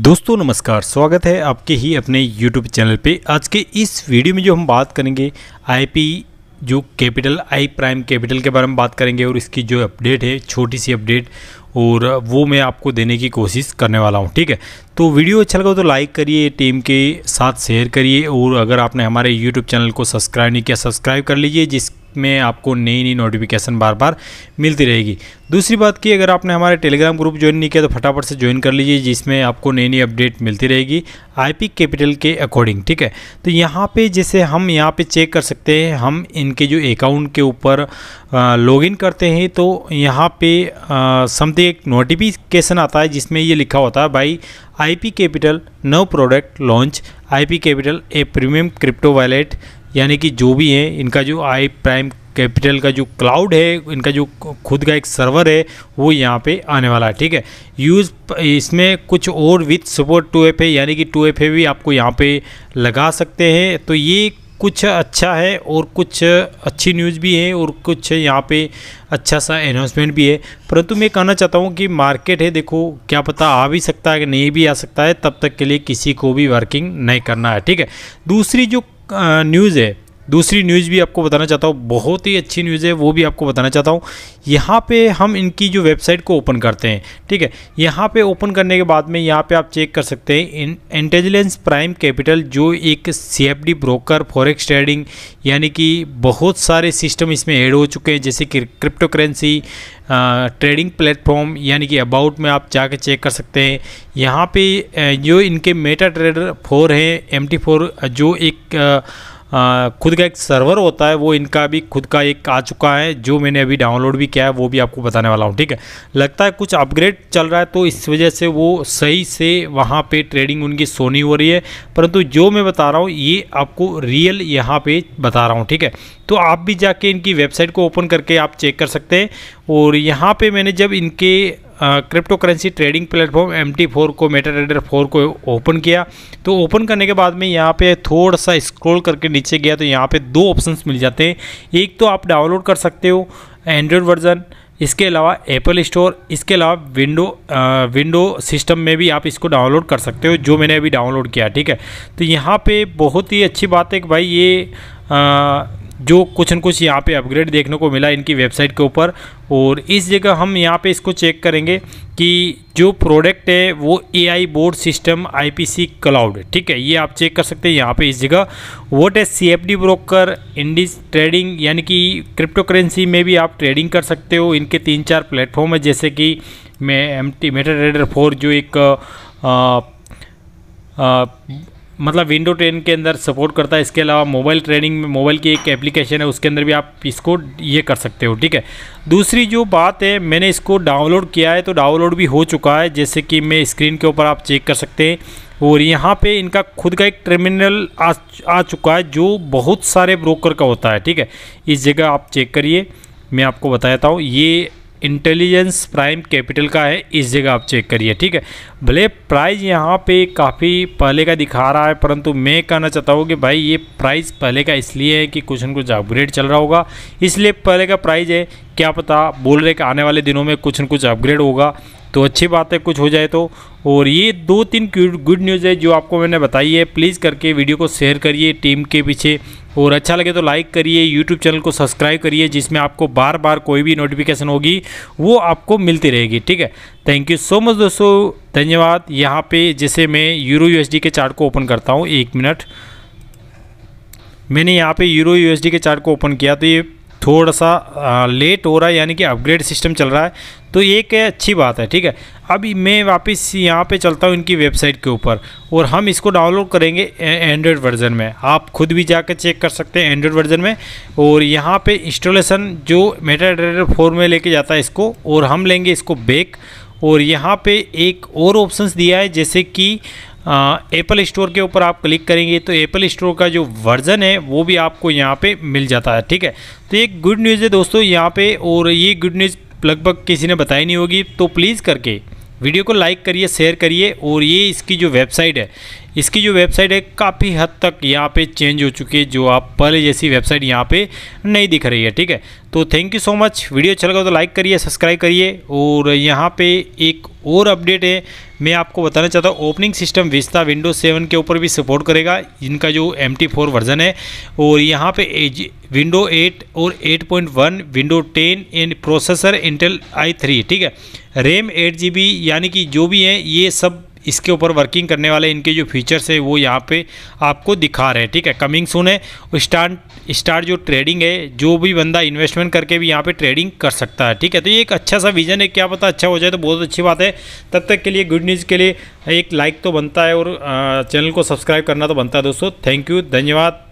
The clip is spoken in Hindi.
दोस्तों नमस्कार स्वागत है आपके ही अपने YouTube चैनल पे आज के इस वीडियो में जो हम बात करेंगे आईपी जो कैपिटल आई प्राइम कैपिटल के बारे में बात करेंगे और इसकी जो अपडेट है छोटी सी अपडेट और वो मैं आपको देने की कोशिश करने वाला हूँ ठीक है तो वीडियो अच्छा लगा तो लाइक करिए टीम के साथ शेयर करिए और अगर आपने हमारे यूट्यूब चैनल को सब्सक्राइब नहीं किया सब्सक्राइब कर लीजिए जिस में आपको नई नई नोटिफिकेशन बार बार मिलती रहेगी दूसरी बात की अगर आपने हमारे टेलीग्राम ग्रुप ज्वाइन नहीं किया तो फटाफट से ज्वाइन कर लीजिए जिसमें आपको नई नई अपडेट मिलती रहेगी आईपी कैपिटल के अकॉर्डिंग ठीक है तो यहाँ पे जैसे हम यहाँ पे चेक कर सकते हैं हम इनके जो अकाउंट के ऊपर लॉगिन करते हैं तो यहाँ पे समथिंग एक नोटिफिकेशन आता है जिसमें ये लिखा होता है भाई आई कैपिटल नव product launch P capital A premium crypto wallet यानी कि जो भी हैं इनका जो आई प्राइम कैपिटल का जो क्लाउड है इनका जो खुद का एक सर्वर है वो यहाँ पे आने वाला है ठीक है यूज़ इसमें कुछ और विथ सपोर्ट टू एफ यानी कि टू एफ भी आपको यहाँ पे लगा सकते हैं तो ये कुछ अच्छा है और कुछ अच्छी न्यूज़ भी है और कुछ यहाँ पे अच्छा सा अनाउंसमेंट भी है परंतु मैं कहना चाहता हूँ कि मार्केट है देखो क्या पता आ भी सकता है कि नहीं भी आ सकता है तब तक के लिए किसी को भी वर्किंग नहीं करना है ठीक है दूसरी जो न्यूज़ है दूसरी न्यूज़ भी आपको बताना चाहता हूँ बहुत ही अच्छी न्यूज़ है वो भी आपको बताना चाहता हूँ यहाँ पे हम इनकी जो वेबसाइट को ओपन करते हैं ठीक है यहाँ पे ओपन करने के बाद में यहाँ पे आप चेक कर सकते हैं इन इंटेलिजेंस प्राइम कैपिटल जो एक सी ब्रोकर फॉरेक्स ट्रेडिंग यानी कि बहुत सारे सिस्टम इसमें ऐड हो चुके हैं जैसे कि क्रिप्टो करेंसी ट्रेडिंग प्लेटफॉर्म यानी कि अबाउट में आप जाके चेक कर सकते हैं यहाँ पे जो इनके मेटा ट्रेडर फोर हैं एम फोर जो एक खुद का एक सर्वर होता है वो इनका भी खुद का एक आ चुका है जो मैंने अभी डाउनलोड भी किया है वो भी आपको बताने वाला हूँ ठीक है लगता है कुछ अपग्रेड चल रहा है तो इस वजह से वो सही से वहाँ पे ट्रेडिंग उनकी सोनी हो रही है परंतु जो मैं बता रहा हूँ ये आपको रियल यहाँ पे बता रहा हूँ ठीक है तो आप भी जाके इनकी वेबसाइट को ओपन करके आप चेक कर सकते हैं और यहाँ पर मैंने जब इनके cryptocurrency trading platform M T four को मेटा ट्रेडर फोर को ओपन किया तो ओपन करने के बाद में यहाँ पे थोड़ा सा स्क्रॉल करके नीचे गया तो यहाँ पे दो ऑप्शंस मिल जाते हैं एक तो आप डाउनलोड कर सकते हो एंड्रॉयड वर्जन इसके अलावा एप्पल स्टोर इसके अलावा विंडो विंडो सिस्टम में भी आप इसको डाउनलोड कर सकते हो जो मैंने अभी डाउनलोड किया ठीक है तो यहाँ पर बहुत ही अच्छी बात है कि भाई ये आ, जो कुछ न कुछ यहाँ पे अपग्रेड देखने को मिला इनकी वेबसाइट के ऊपर और इस जगह हम यहाँ पे इसको चेक करेंगे कि जो प्रोडक्ट है वो AI board system IPC cloud ठीक है ये आप चेक कर सकते हैं यहाँ पे इस जगह वोट है सीएफडी ब्रोकर इंडिस ट्रेडिंग यानी कि क्रिप्टो करेंसी में भी आप ट्रेडिंग कर सकते हो इनके तीन चार प्लेटफॉर्म है जैसे कि मे M T meta trader four जो एक आ, आ, मतलब विंडो टेन के अंदर सपोर्ट करता है इसके अलावा मोबाइल ट्रेनिंग में मोबाइल की एक एप्लीकेशन है उसके अंदर भी आप इसको ये कर सकते हो ठीक है दूसरी जो बात है मैंने इसको डाउनलोड किया है तो डाउनलोड भी हो चुका है जैसे कि मैं स्क्रीन के ऊपर आप चेक कर सकते हैं और यहाँ पे इनका खुद का एक टर्मिनल आ, आ चुका है जो बहुत सारे ब्रोकर का होता है ठीक है इस जगह आप चेक करिए मैं आपको बताता हूँ ये इंटेलिजेंस प्राइम कैपिटल का है इस जगह आप चेक करिए ठीक है भले प्राइस यहाँ पे काफ़ी पहले का दिखा रहा है परंतु मैं कहना चाहता हूँ कि भाई ये प्राइस पहले का इसलिए है कि कुछ न कुछ अपग्रेड चल रहा होगा इसलिए पहले का प्राइस है क्या पता बोल रहे कि आने वाले दिनों में कुछ न कुछ अपग्रेड होगा तो अच्छी बात है कुछ हो जाए तो और ये दो तीन गुड न्यूज़ है जो आपको मैंने बताई है प्लीज़ करके वीडियो को शेयर करिए टीम के पीछे और अच्छा लगे तो लाइक करिए यूट्यूब चैनल को सब्सक्राइब करिए जिसमें आपको बार बार कोई भी नोटिफिकेशन होगी वो आपको मिलती रहेगी ठीक है थैंक यू सो मच दोस्तों धन्यवाद यहाँ पे जैसे मैं यूरो यूएसडी के चार्ट को ओपन करता हूँ एक मिनट मैंने यहाँ पे यूरो यूएसडी के चार्ट को ओपन किया तो ये थोड़ा सा लेट हो रहा है यानी कि अपग्रेड सिस्टम चल रहा है तो एक अच्छी बात है ठीक है अब मैं वापस यहाँ पे चलता हूँ इनकी वेबसाइट के ऊपर और हम इसको डाउनलोड करेंगे एंड्रॉयड वर्ज़न में आप खुद भी जाकर चेक कर सकते हैं एंड्रॉयड वर्ज़न में और यहाँ पे इंस्टॉलेशन जो मेटा डेटर फोर में लेके जाता है इसको और हम लेंगे इसको बेक और यहाँ पे एक और ऑप्शंस दिया है जैसे कि एप्पल स्टोर के ऊपर आप क्लिक करेंगे तो एप्पल स्टोर का जो वर्ज़न है वो भी आपको यहाँ पे मिल जाता है ठीक है तो एक गुड न्यूज़ है दोस्तों यहाँ पे और ये गुड न्यूज़ लगभग किसी ने बताई नहीं होगी तो प्लीज़ करके वीडियो को लाइक करिए शेयर करिए और ये इसकी जो वेबसाइट है इसकी जो वेबसाइट है काफ़ी हद तक यहाँ पे चेंज हो चुकी है जो आप पहले जैसी वेबसाइट यहाँ पे नहीं दिख रही है ठीक है तो thank you so much video अच्छा लगा तो लाइक करिए सब्सक्राइब करिए और यहाँ पे एक और अपडेट है मैं आपको बताना चाहता हूँ opening system Vista Windows seven के ऊपर भी सपोर्ट करेगा इनका जो एम टी फोर वर्जन है और यहाँ पर विंडो 8 और 8.1 window 10 and processor Intel I three ठीक है रैम एट जी बी यानी कि जो भी है ये सब इसके ऊपर वर्किंग करने वाले इनके जो फीचर्स है वो यहाँ पे आपको दिखा रहे हैं ठीक है कमिंग सुन है स्टार्ट स्टार्ट जो ट्रेडिंग है जो भी बंदा इन्वेस्टमेंट करके भी यहाँ पे ट्रेडिंग कर सकता है ठीक है तो ये एक अच्छा सा विजन है क्या पता अच्छा हो जाए तो बहुत अच्छी बात है तब तक के लिए गुड न्यूज़ के लिए एक लाइक तो बनता है और चैनल को सब्सक्राइब करना तो बनता है दोस्तों थैंक यू धन्यवाद